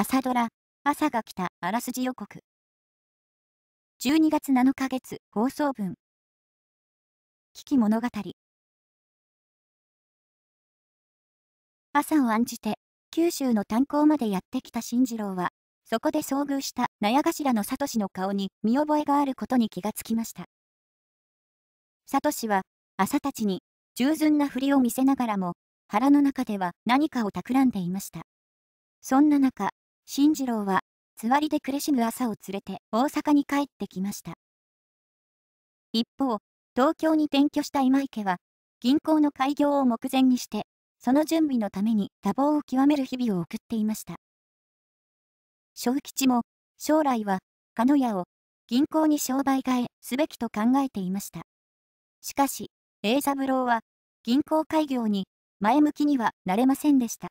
朝ドラ、朝が来たあらすじ予告。12月7日月放送分。危機物語。朝を案じて、九州の炭鉱までやってきた新次郎は、そこで遭遇した納屋頭のサトシの顔に見覚えがあることに気がつきました。サトシは、朝たちに、従順なふりを見せながらも、腹の中では何かを企んでいました。そんな中、新次郎は、つわりで苦しむ朝を連れて大阪に帰ってきました。一方、東京に転居した今池は、銀行の開業を目前にして、その準備のために多忙を極める日々を送っていました。小吉も、将来は、鹿屋を、銀行に商売替えすべきと考えていました。しかし、栄三郎は、銀行開業に、前向きにはなれませんでした。